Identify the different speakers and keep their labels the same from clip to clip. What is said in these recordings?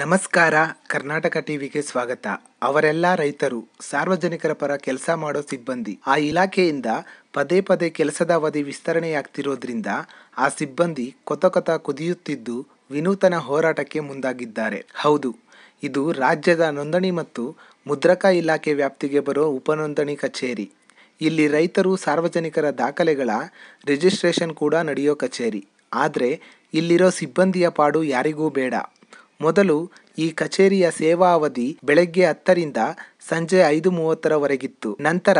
Speaker 1: ನಮಸ್ಕಾರ ಕರ್ನಾಟಕ ಟಿವಿಗೆ ಸ್ವಾಗತ ಅವರೆಲ್ಲ ರೈತರು ಸಾರ್ವಜನಿಕರ ಪರ ಕೆಲಸ ಮಾಡೋ ಸಿಬ್ಬಂದಿ ಆ ಇಲಾಖೆಯಿಂದ ಪದೇ ಪದೇ ಕೆಲಸದ ಅವಧಿ ವಿಸ್ತರಣೆಯಾಗ್ತಿರೋದ್ರಿಂದ ಆ ಸಿಬ್ಬಂದಿ ಕೊತ ಕೊತ ಕುದಿಯುತ್ತಿದ್ದು ವಿನೂತನ ಹೋರಾಟಕ್ಕೆ ಮುಂದಾಗಿದ್ದಾರೆ ಹೌದು ಇದು ರಾಜ್ಯದ ನೋಂದಣಿ ಮತ್ತು ಮುದ್ರಕ ಇಲಾಖೆ ವ್ಯಾಪ್ತಿಗೆ ಬರೋ ಉಪನೋಂದಣಿ ಕಚೇರಿ ಇಲ್ಲಿ ರೈತರು ಸಾರ್ವಜನಿಕರ ದಾಖಲೆಗಳ ರಿಜಿಸ್ಟ್ರೇಷನ್ ಕೂಡ ನಡೆಯೋ ಕಚೇರಿ ಆದರೆ ಇಲ್ಲಿರೋ ಸಿಬ್ಬಂದಿಯ ಪಾಡು ಯಾರಿಗೂ ಬೇಡ ಮೊದಲು ಈ ಕಚೇರಿಯ ಸೇವಾ ಅವಧಿ ಬೆಳಗ್ಗೆ ಹತ್ತರಿಂದ ಸಂಜೆ ಐದು ಮೂವತ್ತರವರೆಗಿತ್ತು ನಂತರ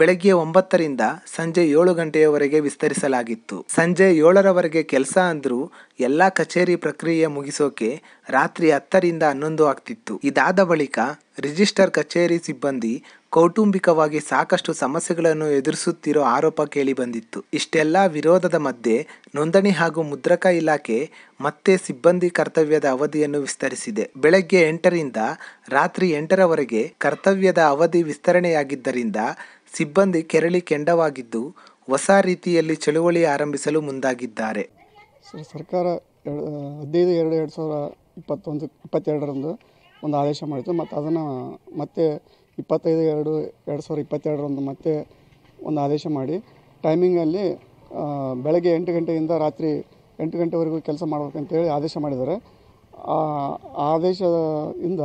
Speaker 1: ಬೆಳಗ್ಗೆ ಒಂಬತ್ತರಿಂದ ಸಂಜೆ ಏಳು ಗಂಟೆಯವರೆಗೆ ವಿಸ್ತರಿಸಲಾಗಿತ್ತು ಸಂಜೆ ಏಳರವರೆಗೆ ಕೆಲಸ ಅಂದರೂ ಎಲ್ಲ ಕಚೇರಿ ಪ್ರಕ್ರಿಯೆ ಮುಗಿಸೋಕೆ ರಾತ್ರಿ ಹತ್ತರಿಂದ ಹನ್ನೊಂದು ಆಗ್ತಿತ್ತು ಇದಾದ ಬಳಿಕ ರಿಜಿಸ್ಟರ್ ಕಚೇರಿ ಸಿಬ್ಬಂದಿ ಕೌಟುಂಬಿಕವಾಗಿ ಸಾಕಷ್ಟು ಸಮಸ್ಯೆಗಳನ್ನು ಎದುರಿಸುತ್ತಿರೋ ಆರೋಪ ಕೇಳಿಬಂದಿತ್ತು ಇಷ್ಟೆಲ್ಲ ವಿರೋಧದ ಮಧ್ಯೆ ನೋಂದಣಿ ಹಾಗೂ ಮುದ್ರಕ ಇಲಾಖೆ ಮತ್ತೆ ಸಿಬ್ಬಂದಿ ಕರ್ತವ್ಯದ ಅವಧಿಯನ್ನು ವಿಸ್ತರಿಸಿದೆ ಬೆಳಗ್ಗೆ ಎಂಟರಿಂದ ರಾತ್ರಿ ಎಂಟರವರೆಗೆ ಕರ್ತವ್ಯದ ಅವಧಿ ವಿಸ್ತರಣೆಯಾಗಿದ್ದರಿಂದ ಸಿಬ್ಬಂದಿ ಕೆರಳಿ ಕೆಂಡವಾಗಿದ್ದು ಹೊಸ ರೀತಿಯಲ್ಲಿ ಚಳುವಳಿ ಆರಂಭಿಸಲು ಮುಂದಾಗಿದ್ದಾರೆ
Speaker 2: ಸರ್ಕಾರ ಹದಿನೈದು ಎರಡು ಎರಡು ಸಾವಿರ ಇಪ್ಪತ್ತೊಂದು ಇಪ್ಪತ್ತೆರಡರಂದು ಒಂದು ಆದೇಶ ಮಾಡಿತ್ತು ಮತ್ತು ಅದನ್ನು ಮತ್ತೆ ಇಪ್ಪತ್ತೈದು ಎರಡು ಎರಡು ಸಾವಿರ ಇಪ್ಪತ್ತೆರಡರಂದು ಮತ್ತೆ ಒಂದು ಆದೇಶ ಮಾಡಿ ಟೈಮಿಂಗಲ್ಲಿ ಬೆಳಗ್ಗೆ ಎಂಟು ಗಂಟೆಯಿಂದ ರಾತ್ರಿ ಎಂಟು ಗಂಟೆವರೆಗೂ ಕೆಲಸ ಹೇಳಿ ಆದೇಶ ಮಾಡಿದ್ದಾರೆ ಆ ಆದೇಶದಿಂದ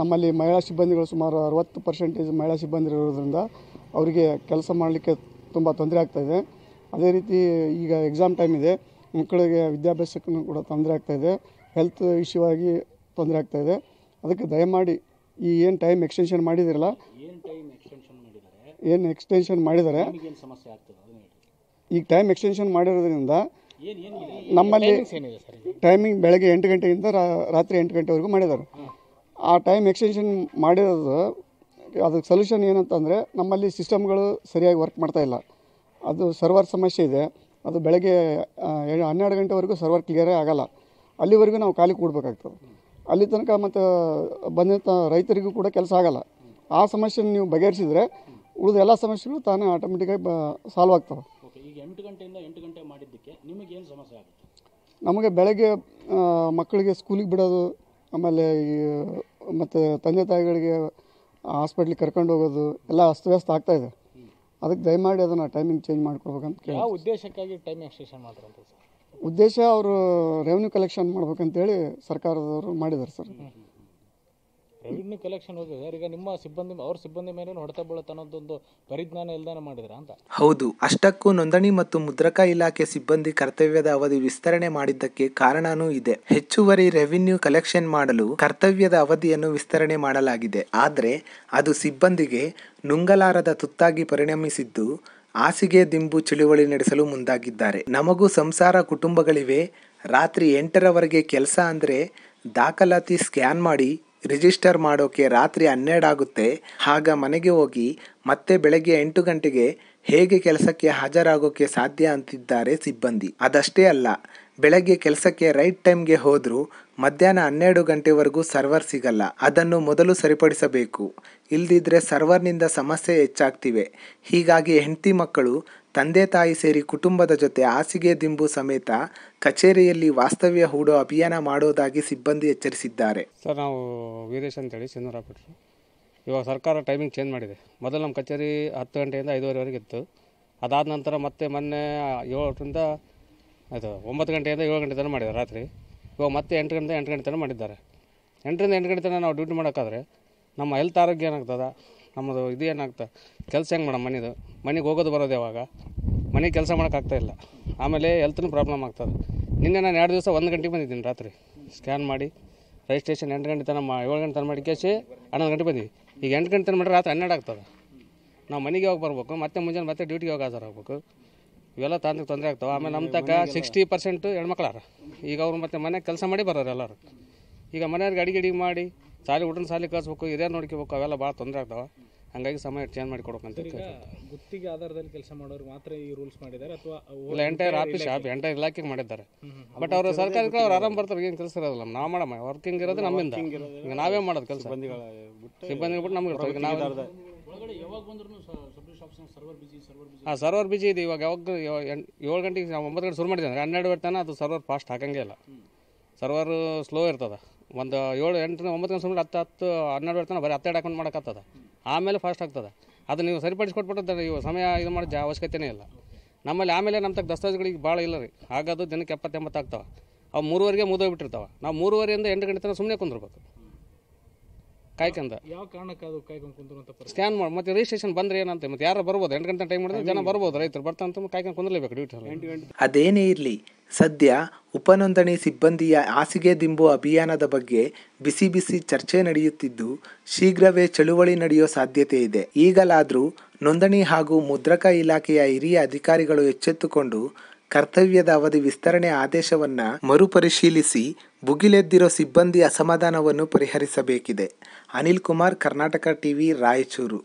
Speaker 2: ನಮ್ಮಲ್ಲಿ ಮಹಿಳಾ ಸಿಬ್ಬಂದಿಗಳು ಸುಮಾರು ಅರವತ್ತು ಪರ್ಸೆಂಟೇಜ್ ಮಹಿಳಾ ಸಿಬ್ಬಂದಿ ಇರೋದ್ರಿಂದ ಅವರಿಗೆ ಕೆಲಸ ಮಾಡಲಿಕ್ಕೆ ತುಂಬ ತೊಂದರೆ ಆಗ್ತಾಯಿದೆ ಅದೇ ರೀತಿ ಈಗ ಎಕ್ಸಾಮ್ ಟೈಮ್ ಇದೆ ಮಕ್ಕಳಿಗೆ ವಿದ್ಯಾಭ್ಯಾಸಕ್ಕೂ ಕೂಡ ತೊಂದರೆ ಆಗ್ತಾಯಿದೆ ಹೆಲ್ತ್ ಇಶ್ಯೂ ಆಗಿ ತೊಂದರೆ ಆಗ್ತಾಯಿದೆ ಅದಕ್ಕೆ ದಯಮಾಡಿ ಈ ಏನು ಟೈಮ್ ಎಕ್ಸ್ಟೆನ್ಷನ್ ಮಾಡಿದಿರಲ್ಲ ಏನು ಎಕ್ಸ್ಟೆನ್ಷನ್ ಮಾಡಿದ್ದಾರೆ ಈಗ ಟೈಮ್ ಎಕ್ಸ್ಟೆನ್ಷನ್ ಮಾಡಿರೋದ್ರಿಂದ ನಮ್ಮಲ್ಲಿ ಟೈಮಿಂಗ್ ಬೆಳಗ್ಗೆ ಎಂಟು ಗಂಟೆಯಿಂದ ರಾತ್ರಿ ಎಂಟು ಗಂಟೆವರೆಗೂ ಮಾಡಿದ್ದಾರೆ ಆ ಟೈಮ್ ಎಕ್ಸ್ಟೆನ್ಷನ್ ಮಾಡಿರೋದು ಅದಕ್ಕೆ ಸೊಲ್ಯೂಷನ್ ಏನಂತಂದರೆ ನಮ್ಮಲ್ಲಿ ಸಿಸ್ಟಮ್ಗಳು ಸರಿಯಾಗಿ ವರ್ಕ್ ಮಾಡ್ತಾ ಇಲ್ಲ ಅದು ಸರ್ವರ್ ಸಮಸ್ಯೆ ಇದೆ ಅದು ಬೆಳಗ್ಗೆ ಹನ್ನೆರಡು ಗಂಟೆವರೆಗೂ ಸರ್ವರ್ ಕ್ಲಿಯರೇ ಆಗೋಲ್ಲ ಅಲ್ಲಿವರೆಗೂ ನಾವು ಖಾಲಿ ಕೂಡಬೇಕಾಗ್ತದೆ ಅಲ್ಲಿ ತನಕ ಮತ್ತು ಬಂದಂಥ ರೈತರಿಗೂ ಕೂಡ ಕೆಲಸ ಆಗಲ್ಲ ಆ ಸಮಸ್ಯೆನ ನೀವು ಬಗೆಹರಿಸಿದರೆ ಉಳಿದ ಎಲ್ಲ ಸಮಸ್ಯೆಗಳು ತಾನೇ ಆಟೋಮೆಟಿಕಾಗಿ ಬ ಸಾಲ್ವ್ ಆಗ್ತವೆ
Speaker 3: ಈಗ ಎಂಟು ಗಂಟೆಯಿಂದ ಎಂಟು ಗಂಟೆ ಮಾಡಿದ್ದಕ್ಕೆ ಏನು ಸಮಸ್ಯೆ ಆಗುತ್ತೆ
Speaker 2: ನಮಗೆ ಬೆಳಗ್ಗೆ ಮಕ್ಕಳಿಗೆ ಸ್ಕೂಲಿಗೆ ಬಿಡೋದು ಆಮೇಲೆ ಈ ಮತ್ತು ತಂದೆ ತಾಯಿಗಳಿಗೆ ಹಾಸ್ಪಿಟ್ಲಿಗೆ ಕರ್ಕೊಂಡು ಹೋಗೋದು ಎಲ್ಲ ಅಸ್ತವ್ಯಸ್ತ ಇದೆ ಅದಕ್ಕೆ ದಯಮಾಡಿ ಅದನ್ನು ಟೈಮಿಂಗ್ ಚೇಂಜ್ ಮಾಡ್ಕೊಡ್ಬೇಕಂತ ಕೇಳಿ
Speaker 1: ಉದ್ದೇಶಕ್ಕಾಗಿ ಟೈಮ್ ಸ್ಟೇಷನ್ ಮಾಡ್ತಾರೆ
Speaker 2: ಉದ್ದೇಶ ಅವರು ರೆವೆನ್ಯೂ ಕಲೆಕ್ಷನ್ ಮಾಡ್ಬೇಕಂತೇಳಿ ಸರ್ಕಾರದವರು ಮಾಡಿದ್ದಾರೆ ಸರ್
Speaker 3: ರೆವೆನ್ಯೂ ಕಲೆಕ್ಷನ್ ಹೋಗಿದೆ ಸರ್ ಈಗ ನಿಮ್ಮ ಸಿಬ್ಬಂದಿ ಅವ್ರ ಸಿಬ್ಬಂದಿ ಮೇಲೆ ಹೊಡೆತ ಬೀಳುತ್ತ ಪರಿಜ್ಞಾನ ಇಲ್ದಾನೆ ಮಾಡಿದ್ರ ಅಂತ
Speaker 1: ಹೌದು ಅಷ್ಟಕ್ಕೂ ನೋಂದಣಿ ಮತ್ತು ಮುದ್ರಕ ಇಲಾಖೆ ಸಿಬ್ಬಂದಿ ಕರ್ತವ್ಯದ ಅವಧಿ ವಿಸ್ತರಣೆ ಮಾಡಿದ್ದಕ್ಕೆ ಕಾರಣನೂ ಇದೆ ಹೆಚ್ಚುವರಿ ರೆವಿನ್ಯೂ ಕಲೆಕ್ಷನ್ ಮಾಡಲು ಕರ್ತವ್ಯದ ಅವಧಿಯನ್ನು ವಿಸ್ತರಣೆ ಮಾಡಲಾಗಿದೆ ಆದರೆ ಅದು ಸಿಬ್ಬಂದಿಗೆ ನುಂಗಲಾರದ ತುತ್ತಾಗಿ ಪರಿಣಮಿಸಿದ್ದು ಹಾಸಿಗೆ ದಿಂಬು ಚಳುವಳಿ ನಡೆಸಲು ಮುಂದಾಗಿದ್ದಾರೆ ನಮಗೂ ಸಂಸಾರ ಕುಟುಂಬಗಳಿವೆ ರಾತ್ರಿ ಎಂಟರವರೆಗೆ ಕೆಲಸ ಅಂದರೆ ದಾಖಲಾತಿ ಸ್ಕ್ಯಾನ್ ಮಾಡಿ ರಿಜಿಸ್ಟರ್ ಮಾಡೋಕೆ ರಾತ್ರಿ ಹನ್ನೆರಡಾಗುತ್ತೆ ಆಗ ಮನೆಗೆ ಹೋಗಿ ಮತ್ತೆ ಬೆಳಗ್ಗೆ ಎಂಟು ಗಂಟೆಗೆ ಹೇಗೆ ಕೆಲಸಕ್ಕೆ ಹಾಜರಾಗೋಕ್ಕೆ ಸಾಧ್ಯ ಅಂತಿದ್ದಾರೆ ಸಿಬ್ಬಂದಿ ಅದಷ್ಟೇ ಅಲ್ಲ ಬೆಳಗ್ಗೆ ಕೆಲಸಕ್ಕೆ ರೈಟ್ ಟೈಮ್ಗೆ ಹೋದರೂ ಮಧ್ಯಾಹ್ನ ಹನ್ನೆರಡು ಗಂಟೆವರೆಗೂ ಸರ್ವರ್ ಸಿಗಲ್ಲ ಅದನ್ನು ಮೊದಲು ಸರಿಪಡಿಸಬೇಕು ಇಲ್ಲದಿದ್ದರೆ ಸರ್ವರ್ನಿಂದ ಸಮಸ್ಯೆ ಹೆಚ್ಚಾಗ್ತಿವೆ ಹೀಗಾಗಿ ಹೆಂಡತಿ ಮಕ್ಕಳು ತಂದೆ ತಾಯಿ ಸೇರಿ ಕುಟುಂಬದ ಜೊತೆ ಹಾಸಿಗೆ ದಿಂಬು ಸಮೇತ ಕಚೇರಿಯಲ್ಲಿ ವಾಸ್ತವ್ಯ ಹೂಡೋ ಅಭಿಯಾನ ಮಾಡೋದಾಗಿ ಸಿಬ್ಬಂದಿ ಎಚ್ಚರಿಸಿದ್ದಾರೆ
Speaker 3: ಸರ್ ನಾವು ವೀರೇಶ್ ಅಂತೇಳಿ ಸಿಂಧೂರಾಪಟ್ಟರು ಇವಾಗ ಸರ್ಕಾರ ಟೈಮಿಂಗ್ ಚೇಂಜ್ ಮಾಡಿದೆ ಮೊದಲು ನಮ್ಮ ಕಚೇರಿ ಹತ್ತು ಗಂಟೆಯಿಂದ ಐದುವರೆವರೆಗೆ ಇತ್ತು ಅದಾದ ನಂತರ ಮತ್ತೆ ಮೊನ್ನೆ ಏಳರಿಂದ ಅದು ಒಂಬತ್ತು ಗಂಟೆಯಿಂದ ಏಳು ಗಂಟೆ ತನಕ ಮಾಡಿದ್ದಾರೆ ರಾತ್ರಿ ಇವಾಗ ಮತ್ತೆ ಎಂಟು ಗಂಟೆ ಎಂಟು ಗಂಟೆ ತನಕ ಮಾಡಿದ್ದಾರೆ ಎಂಟರಿಂದ ಎಂಟು ಗಂಟೆ ತನಕ ನಾವು ಡ್ಯೂಟಿ ಮಾಡೋಕ್ಕಾದ್ರೆ ನಮ್ಮ ಹೆಲ್ತ್ ಆರೋಗ್ಯ ಏನಾಗ್ತದೆ ನಮ್ಮದು ಇದು ಏನಾಗ್ತದೆ ಕೆಲಸ ಹೆಂಗೆ ಮೇಡಮ್ ಮನೆಯದು ಮನೆಗೆ ಹೋಗೋದು ಬರೋದು ಯಾವಾಗ ಮನೆಗೆ ಕೆಲಸ ಇಲ್ಲ ಆಮೇಲೆ ಹೆಲ್ತ್ನೂ ಪ್ರಾಬ್ಲಮ್ ಆಗ್ತದೆ ನಿನ್ನೆ ನಾನು ಎರಡು ದಿವಸ ಒಂದು ಗಂಟೆಗೆ ಬಂದಿದ್ದೀನಿ ರಾತ್ರಿ ಸ್ಕ್ಯಾನ್ ಮಾಡಿ ರಿಜಿಸ್ಟ್ರೇಷನ್ ಎಂಟು ಗಂಟೆ ತನಕ ಮಾ ಏಳು ಗಂಟೆ ತನಕ ಮಾಡಿ ಕೇಸಿ ಹನ್ನೊಂದು ಗಂಟೆ ಬಂದೀವಿ ಈಗ ಎಂಟು ಗಂಟೆ ತನಕ ಮಾಡಿದ್ರೆ ರಾತ್ರಿ ಹನ್ನೆರಡು ಆಗ್ತದೆ ನಾವು ಮನೆಗೆ ಹೋಗಿ ಬರ್ಬೇಕು ಮತ್ತೆ ಮುಂಜಾನೆ ಮತ್ತೆ ಡ್ಯೂಟಿಗೆ ಹೋಗಿ ಹಾಜರಾಗಬೇಕು ಇವೆಲ್ಲ ತಾಂತ್ರಿಕ ತೊಂದರೆ ಆಗ್ತಾವ ಆಮೇಲೆ ನಮ್ಮ ತಕ್ಕ ಸಿಕ್ಸ್ಟಿ ಪರ್ಸೆಂಟ್ ಹೆಣ್ಮಕ್ಳಾರ ಈಗ ಅವ್ರು ಮತ್ತೆ ಮನೆ ಕೆಲಸ ಮಾಡಿ ಬರೋರು ಎಲ್ಲರು ಈಗ ಮನೆಯವ್ರಿಗೆ ಅಡಿಗೆ ಅಡಿಗೆ ಮಾಡಿ ಸಾಲಿ ಊಟನ ಸಾಲಿ ಕಳ್ಸ್ಬೇಕು ಇದೇ ನೋಡ್ಕೋಬೇಕು ಅವೆಲ್ಲ ಭಾಳ ತೊಂದರೆ ಆಗ್ತಾವೆ ಹಂಗಾಗಿ ಸಮಯ ಚೇಂಜ್ ಮಾಡಿ ಕೊಡ್ಬೇಕಂತ ಗುತ್ತಿಗೆ ಆಧಾರದಲ್ಲಿ ಕೆಲಸ ಮಾಡೋರು ಮಾತ್ರ ಈ ರೂಲ್ಸ್ ಮಾಡಿದ್ದಾರೆ ಅಥವಾ ಇಲ್ಲ ಎಂಟೈರ್ ಆಫೀಸ್ ಆಫ್ ಎಂಟೈರ್ ಇಲಾಖೆಗೆ ಮಾಡಿದ್ದಾರೆ ಬಟ್ ಅವರು ಸರ್ಕಾರಕ್ಕೆ ಅವ್ರು ಆರಾಮ್ ಬರ್ತಾರೆ ಏನು ಕೆಲಸ ಇರೋದಿಲ್ಲ ನಾವು ಮಾಡಮ್ಮ ವರ್ಕಿಂಗ್ ಇರೋದು ನಮ್ಮಿಂದ ಈಗ ನಾವೇ ಮಾಡೋದು ಕೆಲಸ ಸಿಬ್ಬಂದಿ ಬಿಟ್ಟು ನಮ್ಗೆ ನಾವು ಹಾಂ ಸರ್ವರ್ ಬಿಜಿ ಇದೆ ಇವಾಗ ಯಾವಾಗ ಏಳು ಗಂಟೆಗೆ ಒಂಬತ್ತು ಗಂಟೆ ಶುರು ಮಾಡಿದ್ದೆ ಅಂದರೆ ಹನ್ನೆರಡು ತನಕ ಅದು ಸರ್ವರ್ ಫಾಸ್ಟ್ ಹಾಕಂಗೆ ಇಲ್ಲ ಸರ್ವರ್ ಸ್ಲೋ ಇರ್ತದೆ ಒಂದು ಏಳು ಎಂಟು ಒಂಬತ್ತು ಗಂಟೆ ಶುರು ಮಾಡಿ ಹತ್ತು ಹತ್ತು ಹನ್ನೆರಡು ತನಕ ಬರೀ ಹತ್ತೆರಡು ಹಾಕೊಂಡು ಮಾಡೋಕ್ಕಾಗ್ತದೆ ಆಮೇಲೆ ಫಾಸ್ಟ್ ಆಗ್ತದೆ ಅದು ನೀವು ಸರಿಪಡಿಸ್ಕೊಟ್ಬಿಟ್ಟು ಇವು ಸಮಯ ಇದು ಮಾಡೋ ಅವಶ್ಯಕತೆಯೇ ಇಲ್ಲ ನಮ್ಮಲ್ಲಿ ಆಮೇಲೆ ನಮ್ಮ ತಕ್ಕ ದಸ್ತಾವೇಜ್ಗಳಿಗೆ ಭಾಳ ಇಲ್ಲ ರೀ ಹಾಗಾದ್ರೂ ದಿನಕ್ಕೆ ಎಪ್ಪತ್ತೆಂಬತ್ತು ಆಗ್ತವೆ ಅವು ಮೂರುವರೆಗೆ ಮುದೋಗಿಬಿಟ್ಟಿರ್ತಾವೆ ನಾವು ಮೂರುವರೆಯಿಂದ ಎಂಟು ಗಂಟೆ ತನಕ ಸುಮ್ಮನೆ ಕುಂದಿರ್ಬೇಕು ಕಾಯ್ಕಂದ ಯಾವ ಕಾರಣಕ್ಕೆ ಅದು ಕಾಯ್ಕೊಂಡು ಸ್ಕ್ಯಾನ್ ಮಾಡಿ ಮತ್ತೆ ರಿಜಿಸ್ಟ್ರೇಷನ್ ಬಂದ್ರೆ ಏನಂತೆ ಮತ್ತೆ ಯಾರು ಬರ್ಬೋದು ಎಂಟು ಗಂಟೆ ಟೈಮ್ ಮಾಡಿದ್ರೆ ಜನ ಬರ್ಬೋದು ರೈತರು ಬರ್ತಾ ಅಂತ ಕಾಯ್ಕೊಂಡು ಕುಂದಲೇಬೇಕು ಡ್ಯೂಟಿ
Speaker 1: ಅದೇನೇ ಇರಲಿ ಸದ್ಯ ಉಪನೋಂದಣಿ ಸಿಬ್ಬಂದಿಯ ಹಾಸಿಗೆ ದಿಂಬು ಅಭಿಯಾನದ ಬಗ್ಗೆ ಬಿಸಿ ಬಿಸಿ ಚರ್ಚೆ ನಡೆಯುತ್ತಿದ್ದು ಶೀಘ್ರವೇ ಚಳುವಳಿ ನಡೆಯೋ ಸಾಧ್ಯತೆ ಇದೆ ಈಗಲಾದರೂ ನೋಂದಣಿ ಹಾಗೂ ಮುದ್ರಕ ಇಲಾಖೆಯ ಹಿರಿಯ ಅಧಿಕಾರಿಗಳು ಎಚ್ಚೆತ್ತುಕೊಂಡು ಕರ್ತವ್ಯದ ಅವಧಿ ವಿಸ್ತರಣೆ ಆದೇಶವನ್ನು ಮರುಪರಿಶೀಲಿಸಿ ಭುಗಿಲೆದ್ದಿರೋ ಸಿಬ್ಬಂದಿ ಅಸಮಾಧಾನವನ್ನು ಪರಿಹರಿಸಬೇಕಿದೆ ಅನಿಲ್ ಕುಮಾರ್ ಕರ್ನಾಟಕ ಟಿವಿ ರಾಯಚೂರು